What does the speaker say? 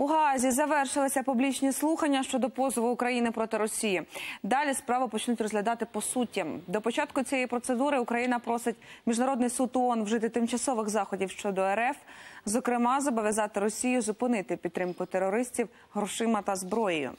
У Газі завершилися публічні слухання щодо позову України проти Росії. Далі справу почнуть розглядати по суті. До початку цієї процедури Україна просить міжнародний суд ООН вжити тимчасових заходів щодо РФ, зокрема зобов'язати Росію зупинити підтримку терористів грошима та зброєю.